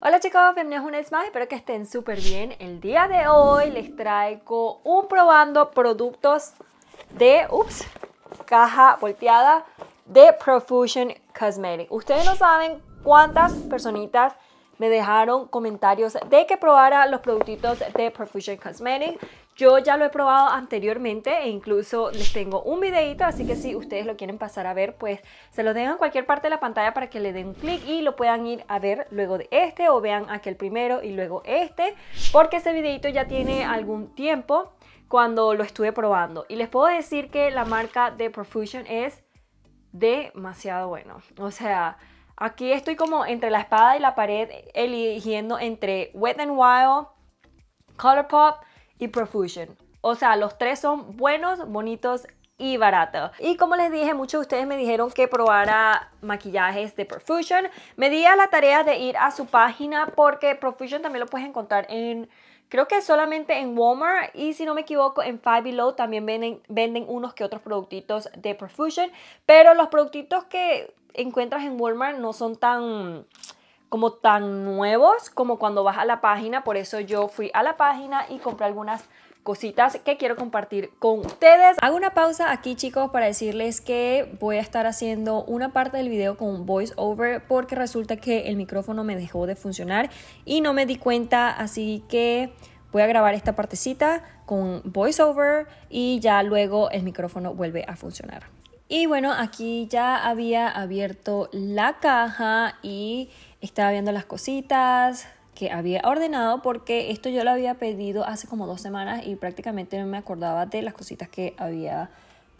Hola chicos, bienvenidos a vez más, espero que estén súper bien. El día de hoy les traigo un probando productos de, ups, caja volteada de Profusion Cosmetics. Ustedes no saben cuántas personitas me dejaron comentarios de que probara los productitos de Profusion Cosmetics. Yo ya lo he probado anteriormente e incluso les tengo un videito, así que si ustedes lo quieren pasar a ver, pues se lo dejo en cualquier parte de la pantalla para que le den un clic y lo puedan ir a ver luego de este o vean aquel primero y luego este, porque ese videito ya tiene algún tiempo cuando lo estuve probando. Y les puedo decir que la marca de Profusion es demasiado bueno. O sea, aquí estoy como entre la espada y la pared eligiendo entre Wet n Wild, Colourpop, y Perfusion. O sea, los tres son buenos, bonitos y baratos. Y como les dije, muchos de ustedes me dijeron que probara maquillajes de Perfusion. Me di a la tarea de ir a su página porque Profusion también lo puedes encontrar en... Creo que solamente en Walmart y si no me equivoco en Five Below también venden, venden unos que otros productitos de Perfusion. Pero los productitos que encuentras en Walmart no son tan como tan nuevos como cuando vas a la página. Por eso yo fui a la página y compré algunas cositas que quiero compartir con ustedes. Hago una pausa aquí chicos para decirles que voy a estar haciendo una parte del video con voice over porque resulta que el micrófono me dejó de funcionar y no me di cuenta, así que voy a grabar esta partecita con voice over y ya luego el micrófono vuelve a funcionar. Y bueno, aquí ya había abierto la caja y estaba viendo las cositas que había ordenado porque esto yo lo había pedido hace como dos semanas y prácticamente no me acordaba de las cositas que había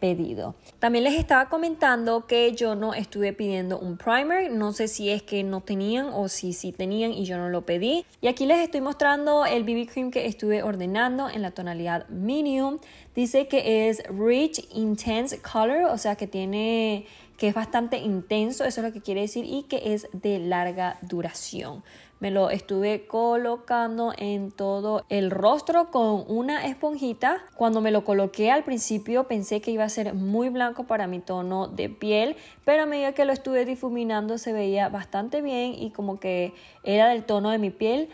pedido. También les estaba comentando que yo no estuve pidiendo un primer, no sé si es que no tenían o si sí tenían y yo no lo pedí. Y aquí les estoy mostrando el BB cream que estuve ordenando en la tonalidad medium. Dice que es rich intense color, o sea que tiene que es bastante intenso, eso es lo que quiere decir, y que es de larga duración. Me lo estuve colocando en todo el rostro con una esponjita. Cuando me lo coloqué al principio pensé que iba a ser muy blanco para mi tono de piel, pero a medida que lo estuve difuminando se veía bastante bien y como que era del tono de mi piel,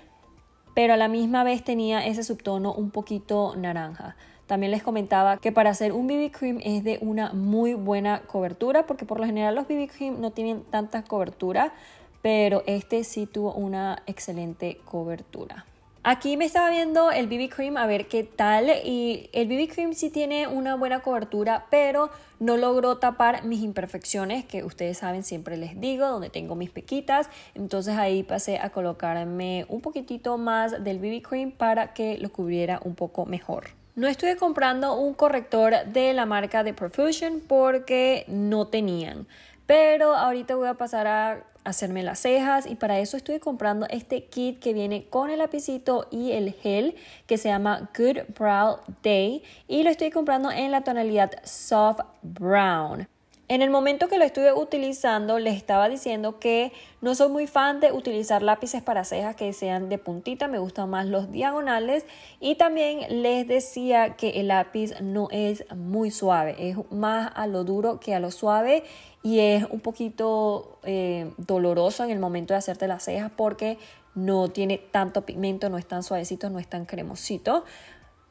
pero a la misma vez tenía ese subtono un poquito naranja. También les comentaba que para hacer un BB cream es de una muy buena cobertura porque por lo general los BB cream no tienen tanta cobertura, pero este sí tuvo una excelente cobertura. Aquí me estaba viendo el BB Cream a ver qué tal y el BB Cream sí tiene una buena cobertura, pero no logró tapar mis imperfecciones que ustedes saben siempre les digo, donde tengo mis pequitas. Entonces ahí pasé a colocarme un poquitito más del BB Cream para que lo cubriera un poco mejor. No estuve comprando un corrector de la marca de Perfusion porque no tenían. Pero ahorita voy a pasar a hacerme las cejas y para eso estuve comprando este kit que viene con el lapicito y el gel que se llama Good Brow Day y lo estoy comprando en la tonalidad Soft Brown. En el momento que lo estuve utilizando, les estaba diciendo que no soy muy fan de utilizar lápices para cejas que sean de puntita, me gustan más los diagonales. Y también les decía que el lápiz no es muy suave, es más a lo duro que a lo suave y es un poquito eh, doloroso en el momento de hacerte las cejas porque no tiene tanto pigmento, no es tan suavecito, no es tan cremosito.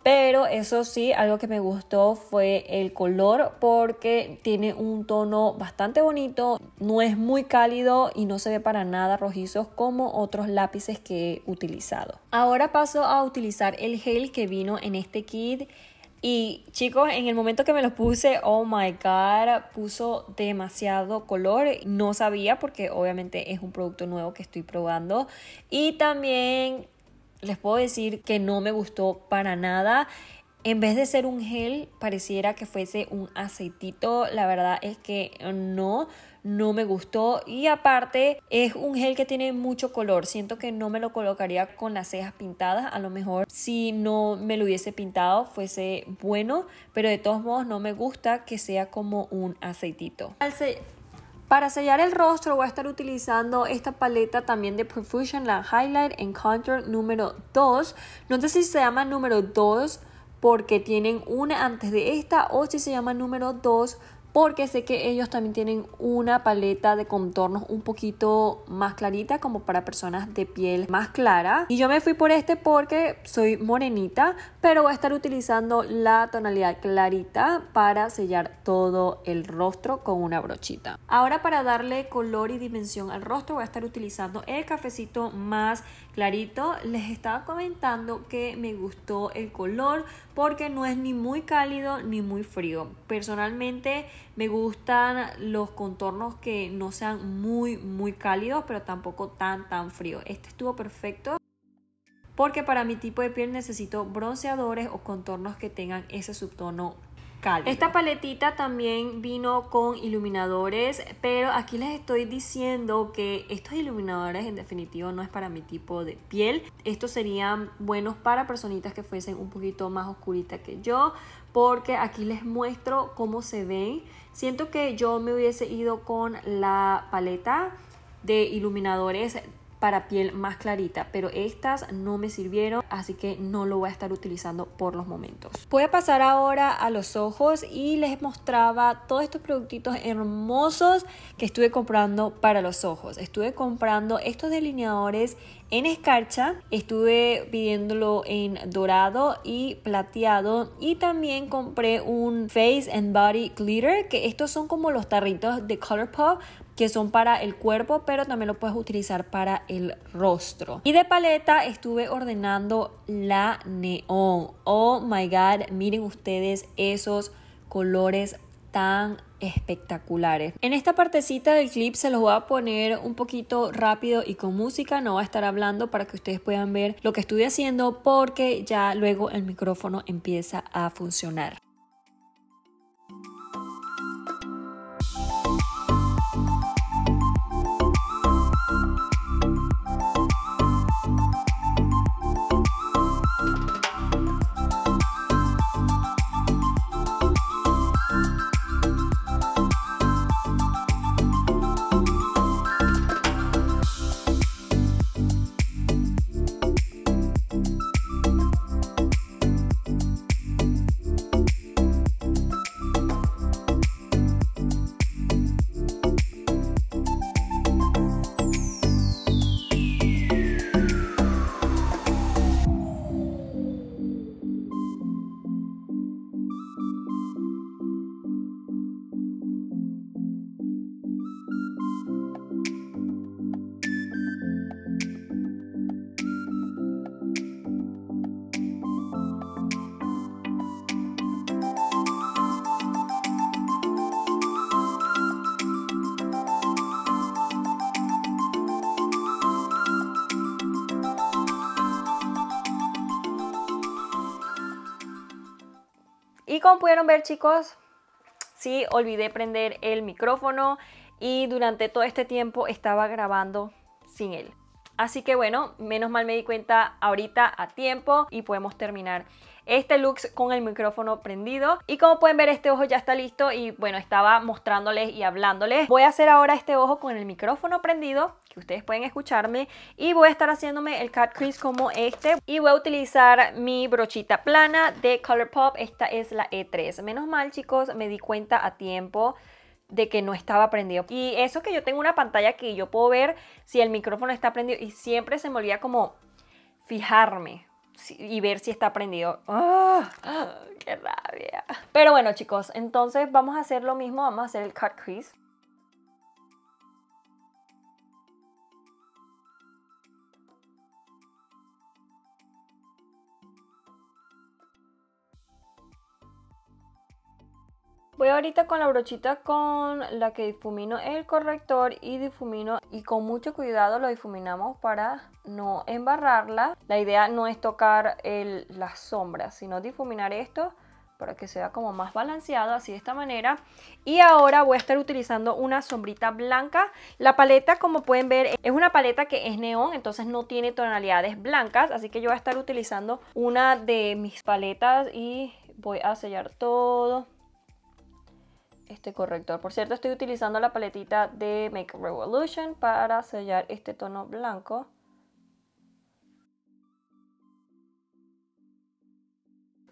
Pero eso sí, algo que me gustó fue el color porque tiene un tono bastante bonito, no es muy cálido y no se ve para nada rojizos como otros lápices que he utilizado. Ahora paso a utilizar el gel que vino en este kit. Y chicos, en el momento que me los puse, oh my god, puso demasiado color. No sabía porque obviamente es un producto nuevo que estoy probando. Y también les puedo decir que no me gustó para nada. En vez de ser un gel, pareciera que fuese un aceitito. La verdad es que no, no me gustó. Y aparte, es un gel que tiene mucho color. Siento que no me lo colocaría con las cejas pintadas. A lo mejor si no me lo hubiese pintado fuese bueno. Pero de todos modos no me gusta que sea como un aceitito. Para sellar el rostro voy a estar utilizando esta paleta también de Profusion La Highlight en Contour número 2. No sé si se llama número 2 porque tienen una antes de esta o si se llama número 2 porque sé que ellos también tienen una paleta de contornos un poquito más clarita como para personas de piel más clara y yo me fui por este porque soy morenita pero voy a estar utilizando la tonalidad clarita para sellar todo el rostro con una brochita ahora para darle color y dimensión al rostro voy a estar utilizando el cafecito más clarito les estaba comentando que me gustó el color porque no es ni muy cálido ni muy frío personalmente me gustan los contornos que no sean muy, muy cálidos, pero tampoco tan, tan frío. Este estuvo perfecto porque para mi tipo de piel necesito bronceadores o contornos que tengan ese subtono esta paletita también vino con iluminadores, pero aquí les estoy diciendo que estos iluminadores en definitivo no es para mi tipo de piel. Estos serían buenos para personitas que fuesen un poquito más oscuritas que yo, porque aquí les muestro cómo se ven. Siento que yo me hubiese ido con la paleta de iluminadores para piel más clarita, pero estas no me sirvieron, así que no lo voy a estar utilizando por los momentos. Voy a pasar ahora a los ojos y les mostraba todos estos productitos hermosos que estuve comprando para los ojos. Estuve comprando estos delineadores en escarcha, estuve pidiéndolo en dorado y plateado y también compré un Face and Body Glitter, que estos son como los tarritos de Colourpop, que son para el cuerpo, pero también lo puedes utilizar para el rostro. Y de paleta estuve ordenando la neón. Oh my god, miren ustedes esos colores tan espectaculares. En esta partecita del clip se los voy a poner un poquito rápido y con música, no va a estar hablando para que ustedes puedan ver lo que estoy haciendo porque ya luego el micrófono empieza a funcionar. Y como pudieron ver chicos, sí, olvidé prender el micrófono y durante todo este tiempo estaba grabando sin él. Así que bueno, menos mal me di cuenta ahorita a tiempo y podemos terminar este looks con el micrófono prendido. Y como pueden ver, este ojo ya está listo y bueno, estaba mostrándoles y hablándoles. Voy a hacer ahora este ojo con el micrófono prendido, que ustedes pueden escucharme. Y voy a estar haciéndome el cut crease como este. Y voy a utilizar mi brochita plana de Colourpop. Esta es la E3. Menos mal, chicos, me di cuenta a tiempo de que no estaba prendido. Y eso que yo tengo una pantalla que yo puedo ver si el micrófono está prendido y siempre se me olvida como fijarme y ver si está prendido. Ah. Ah, ¡Qué rabia! Pero bueno, chicos, entonces vamos a hacer lo mismo, vamos a hacer el cut crease. Voy ahorita con la brochita con la que difumino el corrector y difumino y con mucho cuidado lo difuminamos para no embarrarla. La idea no es tocar las sombras, sino difuminar esto para que sea como más balanceado, así de esta manera. Y ahora voy a estar utilizando una sombrita blanca. La paleta, como pueden ver, es una paleta que es neón, entonces no tiene tonalidades blancas, así que yo voy a estar utilizando una de mis paletas y voy a sellar todo este corrector. Por cierto, estoy utilizando la paletita de Make Revolution para sellar este tono blanco.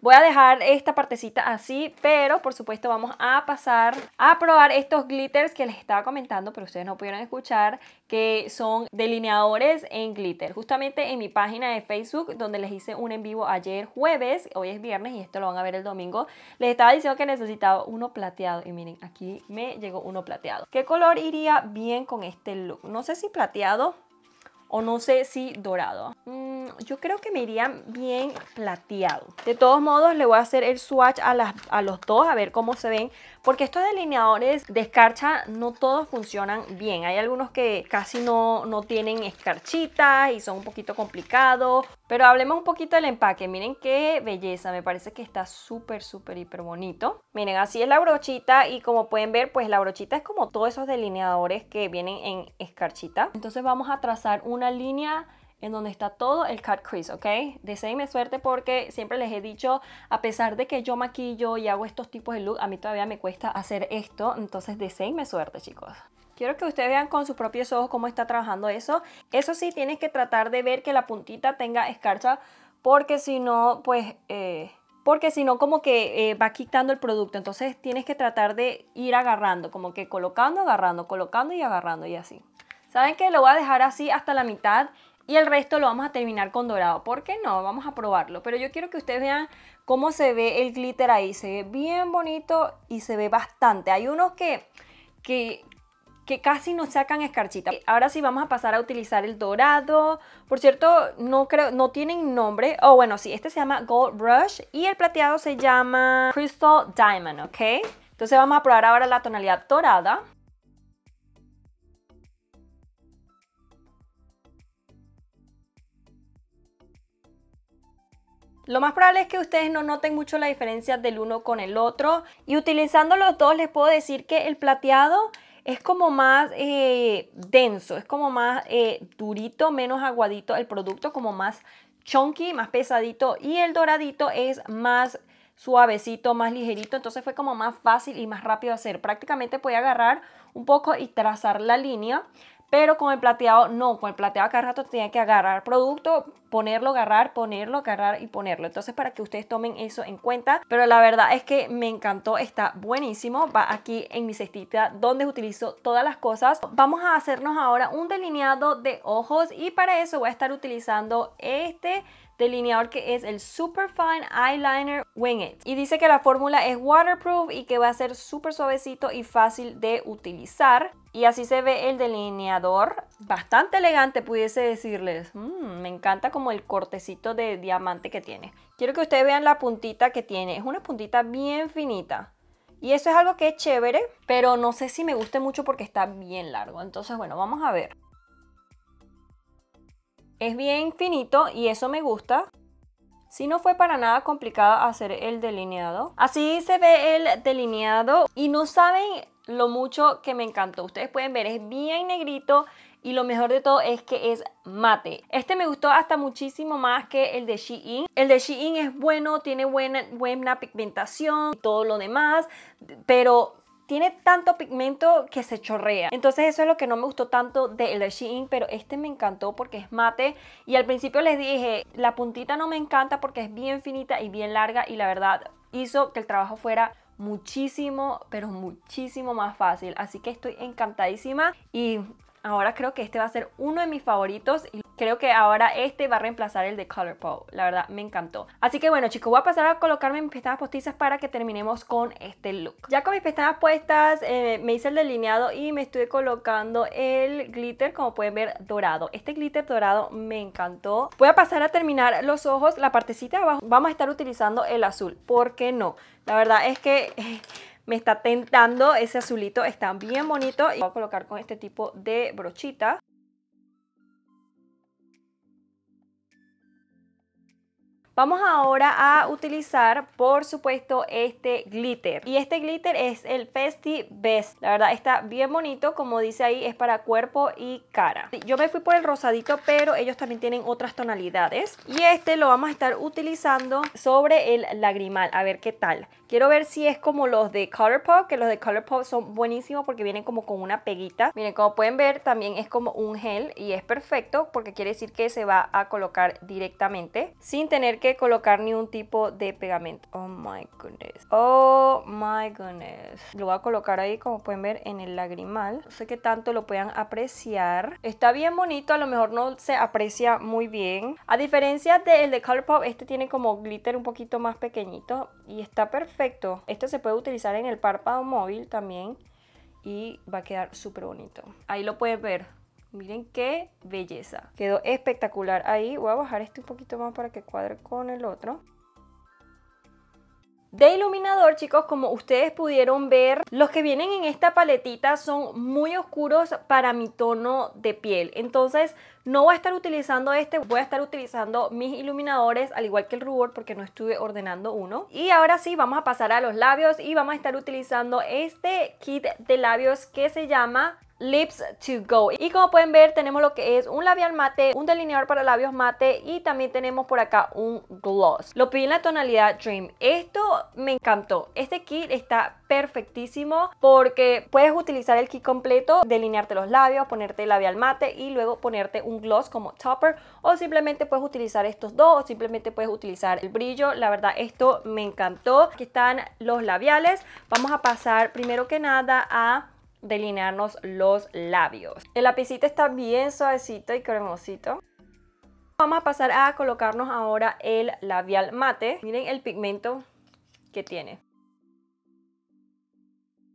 Voy a dejar esta partecita así, pero por supuesto vamos a pasar a probar estos glitters que les estaba comentando, pero ustedes no pudieron escuchar, que son delineadores en glitter. Justamente en mi página de Facebook, donde les hice un en vivo ayer jueves, hoy es viernes y esto lo van a ver el domingo, les estaba diciendo que necesitaba uno plateado. Y miren, aquí me llegó uno plateado. ¿Qué color iría bien con este look? No sé si plateado, o no sé si dorado. Mm, yo creo que me iría bien plateado. De todos modos, le voy a hacer el swatch a, a los dos a ver cómo se ven, porque estos delineadores de escarcha no todos funcionan bien. Hay algunos que casi no, no tienen escarchitas y son un poquito complicados, pero hablemos un poquito del empaque. Miren qué belleza. Me parece que está súper, súper, hiper bonito. Miren, así es la brochita. Y como pueden ver, pues la brochita es como todos esos delineadores que vienen en escarchita. Entonces vamos a trazar una línea en donde está todo el cut crease, ¿ok? Deseenme suerte porque siempre les he dicho, a pesar de que yo maquillo y hago estos tipos de look, a mí todavía me cuesta hacer esto, entonces deseenme suerte, chicos. Quiero que ustedes vean con sus propios ojos cómo está trabajando eso. Eso sí, tienes que tratar de ver que la puntita tenga escarcha porque si no, pues... Eh, porque si no, como que eh, va quitando el producto. Entonces tienes que tratar de ir agarrando, como que colocando, agarrando, colocando y agarrando y así. ¿Saben que Lo voy a dejar así hasta la mitad y el resto lo vamos a terminar con dorado. ¿Por qué no? Vamos a probarlo. Pero yo quiero que ustedes vean cómo se ve el glitter ahí. Se ve bien bonito y se ve bastante. Hay unos que, que, que casi nos sacan escarchita. Eh, ahora sí vamos a pasar a utilizar el dorado. Por cierto, no creo, no tienen nombre. Oh, bueno, sí, este se llama Gold Brush y el plateado se llama Crystal Diamond, ¿ok? Entonces vamos a probar ahora la tonalidad dorada. Lo más probable es que ustedes no noten mucho la diferencia del uno con el otro y utilizando los dos les puedo decir que el plateado es como más eh, denso, es como más eh, durito, menos aguadito el producto, como más chunky, más pesadito y el doradito es más suavecito, más ligerito, entonces fue como más fácil y más rápido hacer. Prácticamente podía agarrar un poco y trazar la línea pero con el plateado no, con el plateado cada rato tiene que agarrar producto, ponerlo, agarrar, ponerlo, agarrar y ponerlo. Entonces para que ustedes tomen eso en cuenta. Pero la verdad es que me encantó, está buenísimo. Va aquí en mi cestita donde utilizo todas las cosas. Vamos a hacernos ahora un delineado de ojos y para eso voy a estar utilizando este delineador que es el Super Fine Eyeliner Wing It. Y dice que la fórmula es waterproof y que va a ser súper suavecito y fácil de utilizar. Y así se ve el delineador, bastante elegante pudiese decirles. Mm, me encanta como el cortecito de diamante que tiene. Quiero que ustedes vean la puntita que tiene, es una puntita bien finita. Y eso es algo que es chévere, pero no sé si me guste mucho porque está bien largo. Entonces, bueno, vamos a ver. Es bien finito y eso me gusta. Si no fue para nada complicado hacer el delineado. Así se ve el delineado y no saben lo mucho que me encantó. Ustedes pueden ver, es bien negrito y lo mejor de todo es que es mate. Este me gustó hasta muchísimo más que el de Shein. El de Shein es bueno, tiene buena, buena pigmentación y todo lo demás, pero tiene tanto pigmento que se chorrea. Entonces eso es lo que no me gustó tanto del Shein, pero este me encantó porque es mate. Y al principio les dije, la puntita no me encanta porque es bien finita y bien larga y la verdad hizo que el trabajo fuera muchísimo, pero muchísimo más fácil. Así que estoy encantadísima y Ahora creo que este va a ser uno de mis favoritos y creo que ahora este va a reemplazar el de Colourpop. La verdad, me encantó. Así que bueno, chicos, voy a pasar a colocarme mis pestañas postizas para que terminemos con este look. Ya con mis pestañas puestas, eh, me hice el delineado y me estuve colocando el glitter, como pueden ver, dorado. Este glitter dorado me encantó. Voy a pasar a terminar los ojos. La partecita de abajo vamos a estar utilizando el azul. ¿Por qué no? La verdad es que... Eh, me está tentando. Ese azulito está bien bonito y lo voy a colocar con este tipo de brochita. Vamos ahora a utilizar, por supuesto, este glitter. Y este glitter es el Festi Best. La verdad, está bien bonito. Como dice ahí, es para cuerpo y cara. Yo me fui por el rosadito, pero ellos también tienen otras tonalidades. Y este lo vamos a estar utilizando sobre el lagrimal. A ver qué tal. Quiero ver si es como los de Colourpop, que los de Colourpop son buenísimos porque vienen como con una peguita. Miren, como pueden ver, también es como un gel y es perfecto porque quiere decir que se va a colocar directamente sin tener que colocar ni un tipo de pegamento. Oh my goodness. Oh my goodness. Lo voy a colocar ahí como pueden ver en el lagrimal. No sé qué tanto lo puedan apreciar. Está bien bonito, a lo mejor no se aprecia muy bien. A diferencia del de Colourpop, este tiene como glitter un poquito más pequeñito y está perfecto. Este se puede utilizar en el párpado móvil también y va a quedar súper bonito. Ahí lo puedes ver. Miren qué belleza. Quedó espectacular ahí. Voy a bajar este un poquito más para que cuadre con el otro. De iluminador, chicos, como ustedes pudieron ver, los que vienen en esta paletita son muy oscuros para mi tono de piel. Entonces, no voy a estar utilizando este, voy a estar utilizando mis iluminadores, al igual que el rubor, porque no estuve ordenando uno. Y ahora sí, vamos a pasar a los labios y vamos a estar utilizando este kit de labios que se llama Lips to Go. Y como pueden ver tenemos lo que es un labial mate, un delineador para labios mate y también tenemos por acá un gloss. Lo pedí en la tonalidad Dream. Esto me encantó. Este kit está perfectísimo porque puedes utilizar el kit completo, delinearte los labios, ponerte el labial mate y luego ponerte un gloss como topper o simplemente puedes utilizar estos dos o simplemente puedes utilizar el brillo. La verdad esto me encantó. Aquí están los labiales. Vamos a pasar primero que nada a delinearnos los labios. El lapicito está bien suavecito y cremosito. Vamos a pasar a colocarnos ahora el labial mate. Miren el pigmento que tiene.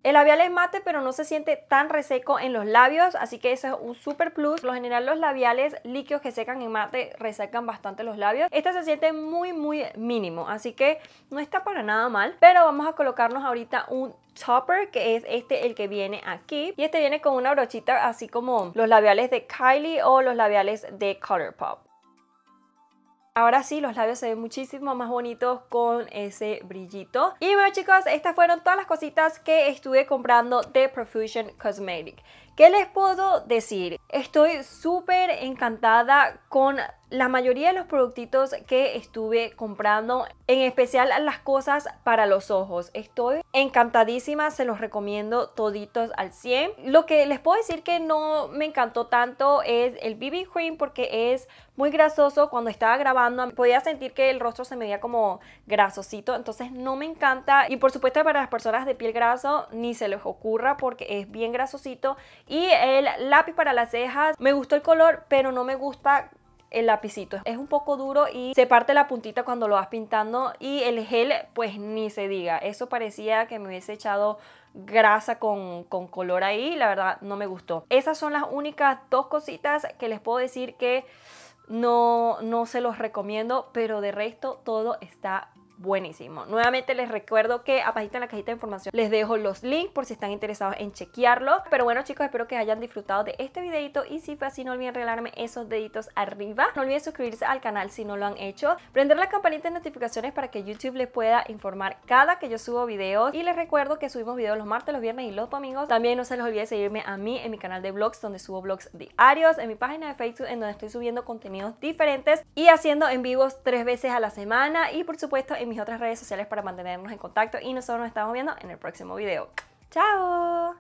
El labial es mate pero no se siente tan reseco en los labios, así que eso es un super plus. Por lo general los labiales líquidos que secan en mate resecan bastante los labios. Este se siente muy muy mínimo, así que no está para nada mal. Pero vamos a colocarnos ahorita un topper, que es este el que viene aquí. Y este viene con una brochita así como los labiales de Kylie o los labiales de Colourpop. Ahora sí, los labios se ven muchísimo más bonitos con ese brillito. Y bueno chicos, estas fueron todas las cositas que estuve comprando de Profusion Cosmetic. ¿Qué les puedo decir? Estoy súper encantada con la mayoría de los productitos que estuve comprando, en especial las cosas para los ojos. Estoy encantadísima, se los recomiendo toditos al 100. Lo que les puedo decir que no me encantó tanto es el BB cream porque es muy grasoso. Cuando estaba grabando podía sentir que el rostro se me veía como grasosito, entonces no me encanta. Y por supuesto para las personas de piel graso ni se les ocurra porque es bien grasosito y el lápiz para las cejas, me gustó el color, pero no me gusta el lapicito. Es un poco duro y se parte la puntita cuando lo vas pintando y el gel pues ni se diga. Eso parecía que me hubiese echado grasa con, con, color ahí, la verdad no me gustó. Esas son las únicas dos cositas que les puedo decir que no, no se los recomiendo, pero de resto todo está buenísimo. Nuevamente les recuerdo que abajito en la cajita de información les dejo los links por si están interesados en chequearlo. Pero bueno chicos, espero que hayan disfrutado de este videito y si fue así no olviden regalarme esos deditos arriba. No olviden suscribirse al canal si no lo han hecho. Prender la campanita de notificaciones para que YouTube les pueda informar cada que yo subo videos. Y les recuerdo que subimos videos los martes, los viernes y los domingos. También no se les olvide seguirme a mí en mi canal de blogs donde subo blogs diarios, en mi página de Facebook en donde estoy subiendo contenidos diferentes y haciendo en vivos tres veces a la semana y por supuesto en mis otras redes sociales para mantenernos en contacto y nosotros nos estamos viendo en el próximo video. ¡Chao!